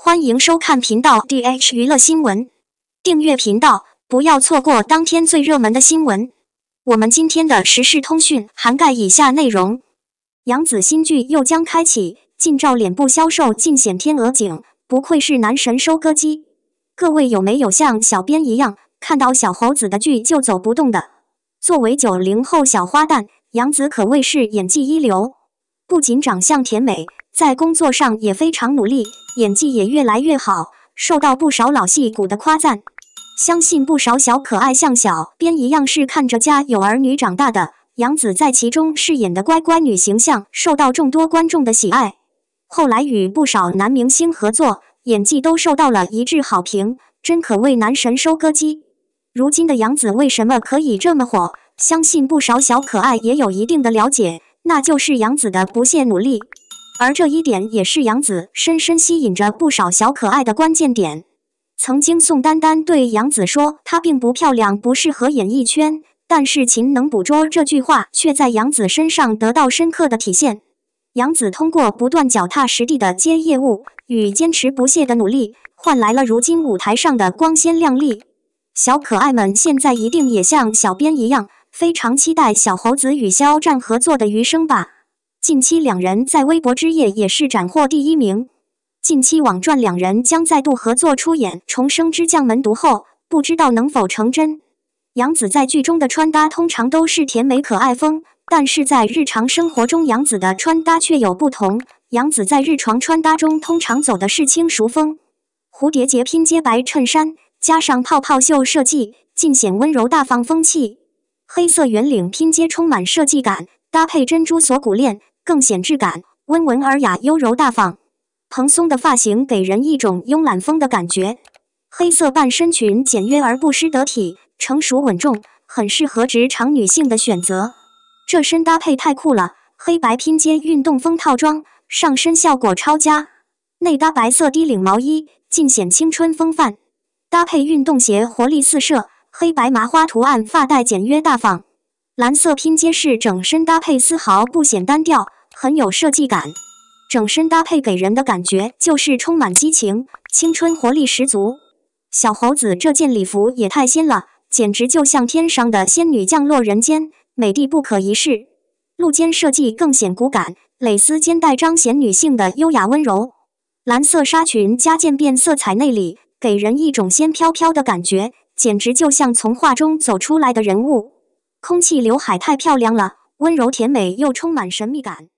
欢迎收看频道 DH 娱乐新闻，订阅频道，不要错过当天最热门的新闻。我们今天的时事通讯涵盖以下内容：杨紫新剧又将开启，近照脸部销售尽显天鹅颈，不愧是男神收割机。各位有没有像小编一样，看到小猴子的剧就走不动的？作为九零后小花旦，杨紫可谓是演技一流，不仅长相甜美。在工作上也非常努力，演技也越来越好，受到不少老戏骨的夸赞。相信不少小可爱像小编一样是看着家有儿女长大的。杨紫在其中饰演的乖乖女形象受到众多观众的喜爱。后来与不少男明星合作，演技都受到了一致好评，真可谓男神收割机。如今的杨紫为什么可以这么火？相信不少小可爱也有一定的了解，那就是杨紫的不懈努力。而这一点也是杨子深深吸引着不少小可爱的关键点。曾经宋丹丹对杨子说：“她并不漂亮，不适合演艺圈。”但是“勤能捕捉”这句话却在杨子身上得到深刻的体现。杨子通过不断脚踏实地的接业务与坚持不懈的努力，换来了如今舞台上的光鲜亮丽。小可爱们现在一定也像小编一样，非常期待小猴子与肖战合作的《余生》吧。近期两人在微博之夜也是斩获第一名。近期网传两人将再度合作出演《重生之将门毒后》，不知道能否成真？杨紫在剧中的穿搭通常都是甜美可爱风，但是在日常生活中，杨紫的穿搭却有不同。杨紫在日常穿搭中通常走的是轻熟风，蝴蝶结拼接白衬衫，加上泡泡袖设计，尽显温柔大方风气。黑色圆领拼接充满设计感，搭配珍珠锁骨链更显质感，温文尔雅、优柔大方。蓬松的发型给人一种慵懒风的感觉。黑色半身裙简约而不失得体，成熟稳重，很适合职场女性的选择。这身搭配太酷了，黑白拼接运动风套装，上身效果超佳。内搭白色低领毛衣，尽显青春风范，搭配运动鞋，活力四射。黑白麻花图案发带简约大方，蓝色拼接式整身搭配丝毫不显单调，很有设计感。整身搭配给人的感觉就是充满激情，青春活力十足。小猴子这件礼服也太仙了，简直就像天上的仙女降落人间，美的不可一世。露肩设计更显骨感，蕾丝肩带彰显女性的优雅温柔。蓝色纱裙加渐变色彩内里，给人一种仙飘飘的感觉。简直就像从画中走出来的人物，空气刘海太漂亮了，温柔甜美又充满神秘感。